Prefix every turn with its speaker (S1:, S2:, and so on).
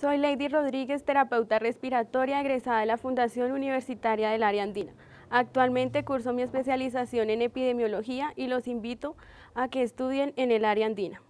S1: Soy Lady Rodríguez, terapeuta respiratoria egresada de la Fundación Universitaria del Área Andina. Actualmente curso mi especialización en epidemiología y los invito a que estudien en el área andina.